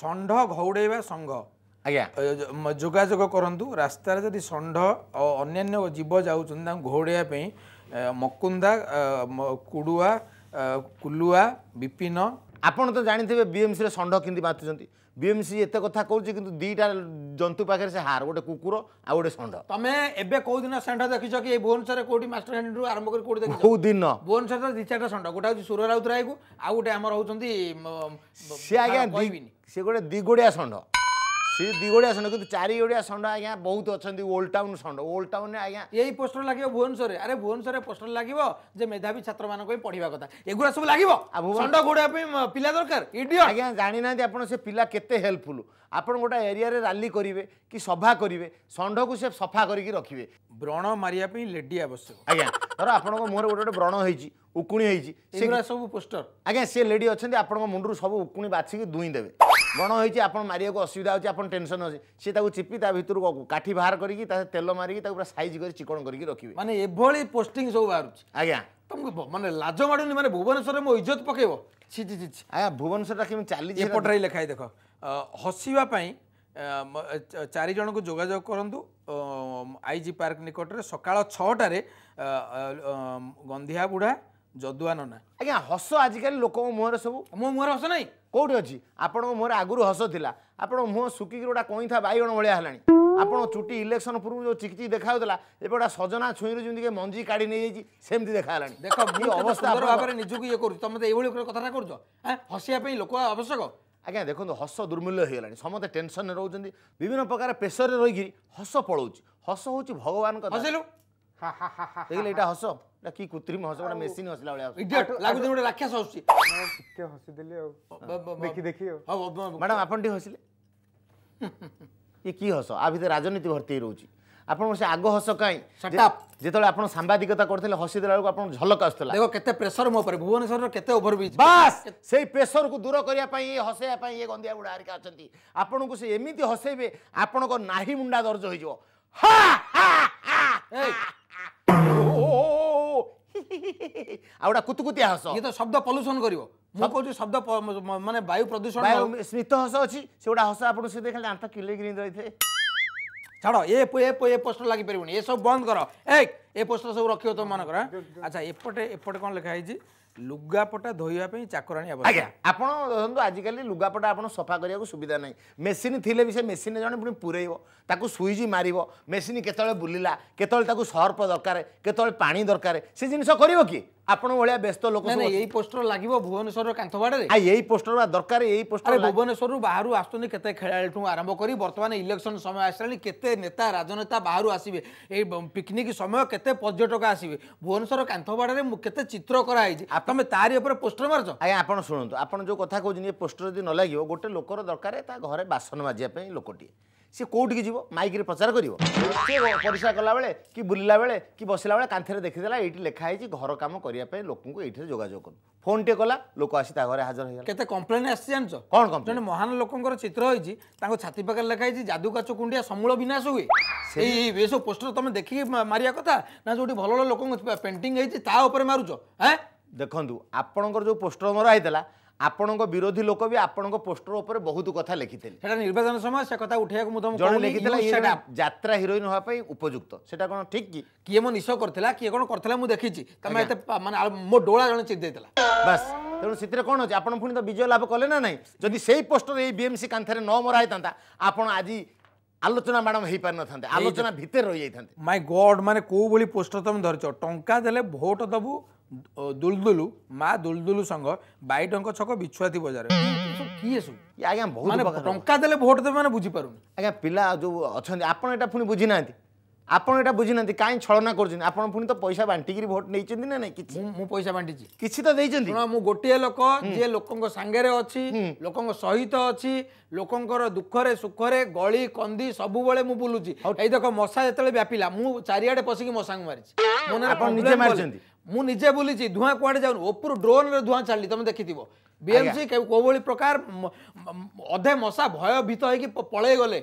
ଷଣ୍ଢ ଘଉଡ଼େଇବା ସଂଘ ଆଜ୍ଞା ଯୋଗାଯୋଗ କରନ୍ତୁ ରାସ୍ତାରେ ଯଦି ଷଣ୍ଢ ଓ ଅନ୍ୟାନ୍ୟ ଜୀବ ଯାଉଛନ୍ତି ତାଙ୍କୁ ଘଉଡ଼େଇବା ପାଇଁ ମକୁନ୍ଦା କୁଡ଼ୁଆ କୁଲୁଆ ବିପିନ ଆପଣ ତ ଜାଣିଥିବେ ବିଏମ୍ସିରେ ଷଣ୍ଢ କେମିତି ବାତୁଛନ୍ତି বিএমসি এত কথা কৌছি কিন্তু দুইটা জন্তু পাখে সে হার গোটে কুকুর আর গোটে ষণ্ড তুমি এবে কোদিন ষণ্ড দেখিছ কি এই ভুবনেশ্বরের কোটি মাস্টার হ্যান্ডু আরম্ভ করে কোটি দেখিছ কোদিন ভুবনেশ্বরের দুই চারটা ষণ্ড গোটা হচ্ছে সুর রাউতরায়কু আর গোটে আমার হচ্ছে সে আজ্ঞা সে গোটে দ্বিগোড়িয়া ষণ্ড ସେ ଦୁଇ ଓଡ଼ିଆ ଷଣ୍ଢ କିନ୍ତୁ ଚାରି ଓଡ଼ିଆ ଷଣ୍ଡ ଆଜ୍ଞା ବହୁତ ଅଛନ୍ତି ଓଲ୍ଡ ଟାଉନ୍ ଷଣ୍ଡ ଓଲ୍ଡ ଟାଉନ୍ ଆଜ୍ଞା ଏଇ ପୋଷ୍ଟର ଲାଗିବ ଭୁବନେଶ୍ୱରରେ ଆରେ ଭୁବନେଶ୍ୱରରେ ପୋଷ୍ଟର ଲାଗିବ ଯେ ମେଧାବୀ ଛାତ୍ରମାନଙ୍କ ପାଇଁ ପଢ଼ିବା କଥା ଏଗୁଡ଼ା ସବୁ ଲାଗିବ ଷଣ୍ଡ ଘୋଡ଼ାଇବା ପାଇଁ ପିଲା ଦରକାର ଇଡିଓ ଆଜ୍ଞା ଜାଣିନାହାନ୍ତି ଆପଣ ସେ ପିଲା କେତେ ହେଲ୍ପଫୁଲ୍ ଆପଣ ଗୋଟେ ଏରିଆରେ ରାଲି କରିବେ କି ସଭା କରିବେ ଷଣ୍ଢକୁ ସେ ସଫା କରିକି ରଖିବେ ବ୍ରଣ ମାରିବା ପାଇଁ ଲେଡ଼ି ଆବଶ୍ୟକ ଆଜ୍ଞା ଧର ଆପଣଙ୍କ ମୁହଁରେ ଗୋଟେ ଗୋଟେ ବ୍ରଣ ହେଇଛି ଉକୁଣି ହେଇଛି ସେଗୁଡ଼ା ସବୁ ପୋଷ୍ଟର ଆଜ୍ଞା ସେ ଲେଡି ଅଛନ୍ତି ଆପଣଙ୍କ ମୁଣ୍ଡରୁ ସବୁ ଉକୁଣି ବାଛିକି ଦୁଇଁ ଦେବେ ବ୍ରଣ ହେଇଛି ଆପଣ ମାରିବାକୁ ଅସୁବିଧା ହେଉଛି ଆପଣ ଟେନସନ୍ ଅଛି ସେ ତାକୁ ଚିପି ତା ଭିତରୁ କାଠି ବାହାର କରିକି ତା ତେଲ ମାରିକି ତାକୁ ପୁରା ସାଇଜ୍ କରି ଚିକଣ କରିକି ରଖିବେ ମାନେ ଏଭଳି ପୋଷ୍ଟିଂ ସବୁ ବାହାରୁଛି ଆଜ୍ଞା ତମକୁ ମାନେ ଲାଜ ମାଡ଼ୁନି ମାନେ ଭୁବନେଶ୍ୱରରେ ମୋ ଇଜ୍ଜତ ପକେଇବ ଛି ଛି ଛି ଆଜ୍ଞା ଭୁବନେଶ୍ୱରଟା କେମିତି ଚାଲିଛି ଏପଟରେ ଲେଖା ହେଇ ଦେଖ ହସିବା ପାଇଁ ଚାରି ଜଣଙ୍କୁ ଯୋଗାଯୋଗ କରନ୍ତୁ ଆଇଜି ପାର୍କ ନିକଟରେ ସକାଳ ଛଅଟାରେ ଗନ୍ଧିଆ ବୁଢ଼ା ଯଦୁଆ ନ ନା ଆଜ୍ଞା ହସ ଆଜିକାଲି ଲୋକଙ୍କ ମୁହଁରେ ସବୁ ମୋ ମୁହଁରେ ହସ ନାହିଁ କୋଉଠି ଅଛି ଆପଣଙ୍କ ମୁହଁରେ ଆଗରୁ ହସ ଥିଲା ଆପଣଙ୍କ ମୁହଁ ଶୁଖିକି ଗୋଟେ କଇଁଥା ବାଇଗଣ ଭଳିଆ ହେଲାଣି ଆପଣ ଚୁଟି ଇଲେକ୍ସନ ପୂର୍ବରୁ ଯେଉଁ ଚିକିଚିକି ଦେଖାଯାଉଥିଲା ଏବେ ଗୋଟେ ସଜନା ଛୁଇଁରୁ ଯେମିତି ମଞ୍ଜି କାଢି ନେଇଯାଇଛି ସେମିତି ଦେଖାହେଲାଣି ଦେଖ ମୁଁ ଅବସ୍ଥା ଭାବରେ ନିଜକୁ ଇଏ କରୁଛି ତମେ ତ ଏଇଭଳି ଉପରେ କଥାଟା କରୁଛ ହସିବା ପାଇଁ ଲୋକ ଆବଶ୍ୟକ ଆଜ୍ଞା ଦେଖନ୍ତୁ ହସ ଦୁର୍ମୂଲ୍ୟ ହେଇଗଲାଣି ସମସ୍ତେ ଟେନସନରେ ରହୁଛନ୍ତି ବିଭିନ୍ନ ପ୍ରକାର ପ୍ରେସରରେ ରହିକିରି ହସ ପଳଉଛି ହସ ହେଉଛି ଭଗବାନଙ୍କ ହସିଲୁ ହେଇଗଲେ ଏଇଟା ହସ ନା କି କୃତ୍ରିମ ହସ ଗୋଟେ ମେସିନ୍ ହସିଲା ଭଳିଆ ଇଡିଅଟ୍ ଲାଗୁଛି ଗୋଟେ ରାକ୍ଷସ ହସୁଛି ଟିକେ ହସିଦେଲି ଆଉ ଦେଖି ଦେଖି ଆଉ ମ୍ୟାଡ଼ାମ୍ ଆପଣ ଟିକେ ହସିଲେ ଇଏ କି ହସ ଆ ଭିତରେ ରାଜନୀତି ଭର୍ତ୍ତି ହେଇ ରହୁଛି ଆପଣଙ୍କ ସେ ଆଗ ହସ କାଇଁ ଯେତେବେଳେ ଆପଣ ସାମ୍ବାଦିକତା କରିଥିଲେ ହସିଦେଲା ବେଳକୁ ଆପଣ ଝଲକ ଆସୁଥିଲା ଦେଖ କେତେ ପ୍ରେସର ମୋ ଉପରେ ଭୁବନେଶ୍ୱରର କେତେ ଓଭର ବ୍ରିଜ୍ ବାସ୍ ସେଇ ପ୍ରେସରକୁ ଦୂର କରିବା ପାଇଁ ଇଏ ହସେଇବା ପାଇଁ ଇଏ ଗନ୍ଧିଆ ବୁଢ଼ା ହେରିକା ଅଛନ୍ତି ଆପଣଙ୍କୁ ସେ ଏମିତି ହସେଇବେ ଆପଣଙ୍କ ନାହିଁ ମୁଣ୍ଡା ଦର୍ଜ ହେଇଯିବ ହା ହା ହା ଆଉ ଗୋଟା କୁତୁକୁତିଆ ହସ ଇଏ ତ ଶବ୍ଦ ପଲ୍ୟୁସନ କରିବ ମୁଁ କହୁଛି ଶବ୍ଦ ମାନେ ବାୟୁ ପ୍ରଦୂଷଣ ସ୍ମିତ ହସ ଅଛି ସେଗୁଡ଼ା ହସ ଆପଣଙ୍କୁ ସେ ଦେଖିଲେ ଦାନ୍ତ କିଲେକିରି ରହିଥିଲେ ଛାଡ଼ ଏ ଏ ଏ ପୋଷ୍ଟର ଲାଗିପାରିବନି ଏସବୁ ବନ୍ଦ କର ଏ ଏ ପୋଷ୍ଟର ସବୁ ରଖିବ ତୁମମାନଙ୍କର ଆଚ୍ଛା ଏପଟେ ଏପଟେ କ'ଣ ଲେଖା ହେଇଛି ଲୁଗାପଟା ଧୋଇବା ପାଇଁ ଚାକରାଣୀ ହେବ ଆଜ୍ଞା ଆପଣ ଦେଖନ୍ତୁ ଆଜିକାଲି ଲୁଗାପଟା ଆପଣ ସଫା କରିବାକୁ ସୁବିଧା ନାହିଁ ମେସିନ୍ ଥିଲେ ବି ସେ ମେସିନ୍ ଜଣେ ପୁଣି ପୁରେଇବ ତାକୁ ସୁଇଚ୍ ମାରିବ ମେସିନ୍ କେତେବେଳେ ବୁଲିଲା କେତେବେଳେ ତାକୁ ସର୍ପ ଦରକାର କେତେବେଳେ ପାଣି ଦରକାର ସେ ଜିନିଷ କରିବ କି ଆପଣ ଭଳିଆ ବ୍ୟସ୍ତ ଲୋକ ଏଇ ପୋଷ୍ଟର ଲାଗିବ ଭୁବନେଶ୍ୱରର କାନ୍ଥ ବାଡ଼ରେ ଏଇ ପୋଷ୍ଟର ଦରକାର ଏଇ ପୋଷ୍ଟର ଭୁବନେଶ୍ୱରରୁ ବାହାରୁ ଆସୁଛନ୍ତି କେତେ ଖେଳାଳିଠୁ ଆରମ୍ଭ କରି ବର୍ତ୍ତମାନ ଇଲେକ୍ସନ୍ ସମୟ ଆସିଲାଣି କେତେ ନେତା ରାଜନେତା ବାହାରୁ ଆସିବେ ଏଇ ପିକନିକ୍ ସମୟ କେତେ ପର୍ଯ୍ୟଟକ ଆସିବେ ଭୁବନେଶ୍ୱର କାନ୍ଥ ବାଡ଼ରେ କେତେ ଚିତ୍ର କରାହେଇଛି ତମେ ତାରି ଉପରେ ପୋଷ୍ଟର ମାରୁଛ ଆଜ୍ଞା ଆପଣ ଶୁଣନ୍ତୁ ଆପଣ ଯେଉଁ କଥା କହୁଛନ୍ତି ଏ ପୋଷ୍ଟର ଯଦି ନ ଲାଗିବ ଗୋଟେ ଲୋକର ଦରକାର ତା ଘରେ ବାସନ ମାଜିବା ପାଇଁ ଲୋକଟିଏ সে কোটিকি যাব মাইকরে প্রচার করব সে পরিষ্কার কলাবেলে কি বুলিলা বেড়ে কি বসিলা বেড়ে কাঁথে দেখিদেলা এইটি লেখা হয়েছে ঘর কাম করা লোক এইটি যোগাযোগ করুন ফোনটে কলা লোক আসি তা ঘরে হাজর হয়ে কেতে কমপ্লেন আসছে জানিছ কোণ কমপ্লেন জন মহান লোকঙ্কর চিত্র হয়েছে তাঙ্ক ছাতি পাখে লেখা হয়েছে জাদু কাচ কুণ্ডিয়া সমূল বিনাশ হুয়ে সেই এসব পোস্টর তুমি দেখিকি মারিয়া কথা না যেটি ভালো ভালো লোক পেন্টিং হয়েছে তা উপরে মারুছ হ্যাঁ দেখুন আপনার যে পোস্টর মরা হয়েছিল ଆପଣଙ୍କ ବିରୋଧୀ ଲୋକ ବି ଆପଣଙ୍କ ପୋଷ୍ଟର ଉପରେ ବହୁତ କଥା ଲେଖିଥିଲେ ସେଟା ନିର୍ବାଚନ ସମୟ ସେ କଥା ଉଠେଇବାକୁ ମୁଁ ତମକୁ ଜଣେ ଲେଖିଥିଲା ସେଟା ଯାତ୍ରା ହିରୋଇନ୍ ହେବା ପାଇଁ ଉପଯୁକ୍ତ ସେଟା କ'ଣ ଠିକ୍ କି କିଏ ମୋ ନିଶ କରିଥିଲା କିଏ କ'ଣ କରିଥିଲା ମୁଁ ଦେଖିଛି ତମେ ଏତେ ମାନେ ମୋ ଡୋଳା ଜଣେ ଚିରି ଦେଇଥିଲା ବାସ୍ ତେଣୁ ସେଥିରେ କ'ଣ ଅଛି ଆପଣ ପୁଣି ତ ବିଜୟ ଲାଭ କଲେ ନା ନାହିଁ ଯଦି ସେଇ ପୋଷ୍ଟର ଏଇ ବିଏମ୍ସି କାନ୍ଥରେ ନ ମରା ହେଇଥାନ୍ତା ଆପଣ ଆଜି আলোচনা ম্যাডাম হয়ে পারি না আলোচনা ভিতরে রয়ে যাই মাই গড মানে কেউ ভাবে পোস্টর তুমি ধরছ টঙ্কা দেলে ভোট দেবু ଦୁଲଦୁଲୁ ମା ଦୁଲଦୁଲୁ ସଂଘ ବାଇ ଟଙ୍କା ଛକ ବିଛୁଆତି ବଜାର କିଏ ସବୁ ଆଜ୍ଞା ବହୁତ ଟଙ୍କା ଦେଲେ ଭୋଟ ଦେବେ ମାନେ ବୁଝିପାରୁନି ଆଜ୍ଞା ପିଲା ଯୋଉ ଅଛନ୍ତି ଆପଣ ଏଇଟା ପୁଣି ବୁଝିନାହାନ୍ତି ଆପଣ ଏଇଟା ବୁଝିନାହାନ୍ତି କାଇଁ ଛଳନା କରୁଛନ୍ତି ଆପଣ ପୁଣି ତ ପଇସା ବାଣ୍ଟିକିରି ଭୋଟ ନେଇଛନ୍ତି ନା ନାଇଁ କିଛି ମୁଁ ପଇସା ବାଣ୍ଟିଛି କିଛି ତ ଦେଇଛନ୍ତି ମୁଁ ଗୋଟିଏ ଲୋକ ଯିଏ ଲୋକଙ୍କ ସାଙ୍ଗରେ ଅଛି ଲୋକଙ୍କ ସହିତ ଅଛି ଲୋକଙ୍କର ଦୁଃଖରେ ସୁଖରେ ଗଳି କନ୍ଦି ସବୁବେଳେ ମୁଁ ବୁଲୁଛି ଏଇ ଦେଖ ମଶା ଯେତେବେଳେ ବ୍ୟାପିଲା ମୁଁ ଚାରିଆଡ଼େ ପଶିକି ମଶାଙ୍କୁ ମାରିଛି ମୁଁ ନିଜେ ବୁଲିଛି ଧୂଆଁ କୁଆଡ଼େ ଯାଉନି ଉପରୁ ଡ୍ରୋନ୍ରେ ଧୂଆଁ ଛାଡ଼ିଲି ତମେ ଦେଖିଥିବ ବିଏମ୍ସି କୋଭଳି ପ୍ରକାର ଅଧେ ମଶା ଭୟଭୀତ ହେଇକି ପଳେଇ ଗଲେ